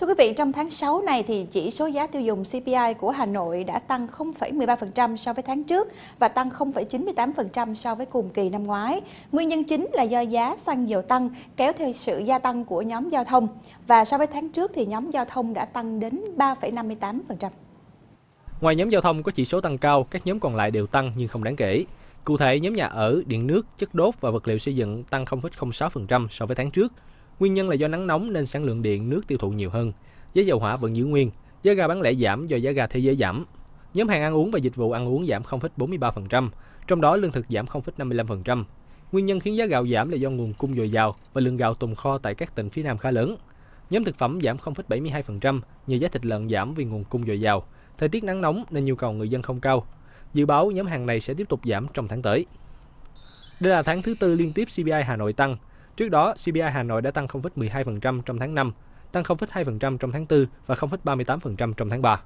Thưa quý vị, trong tháng 6 này thì chỉ số giá tiêu dùng CPI của Hà Nội đã tăng 0,13% so với tháng trước và tăng 0,98% so với cùng kỳ năm ngoái. Nguyên nhân chính là do giá xăng dầu tăng kéo theo sự gia tăng của nhóm giao thông và so với tháng trước thì nhóm giao thông đã tăng đến 3,58%. Ngoài nhóm giao thông có chỉ số tăng cao, các nhóm còn lại đều tăng nhưng không đáng kể. Cụ thể, nhóm nhà ở, điện nước, chất đốt và vật liệu xây dựng tăng 0,06% so với tháng trước, Nguyên nhân là do nắng nóng nên sản lượng điện nước tiêu thụ nhiều hơn. Giá dầu hỏa vẫn giữ nguyên, giá ga bán lẻ giảm do giá ga thế giới giảm. Nhóm hàng ăn uống và dịch vụ ăn uống giảm 0,43%, trong đó lương thực giảm 0,55%. Nguyên nhân khiến giá gạo giảm là do nguồn cung dồi dào và lượng gạo tồn kho tại các tỉnh phía Nam khá lớn. Nhóm thực phẩm giảm 0,72% nhờ giá thịt lợn giảm vì nguồn cung dồi dào. Thời tiết nắng nóng nên nhu cầu người dân không cao. Dự báo nhóm hàng này sẽ tiếp tục giảm trong tháng tới. Đây là tháng thứ tư liên tiếp CPI Hà Nội tăng, Trước đó, CPI Hà Nội đã tăng 0,12% trong tháng 5, tăng 0,2% trong tháng 4 và 0,38% trong tháng 3.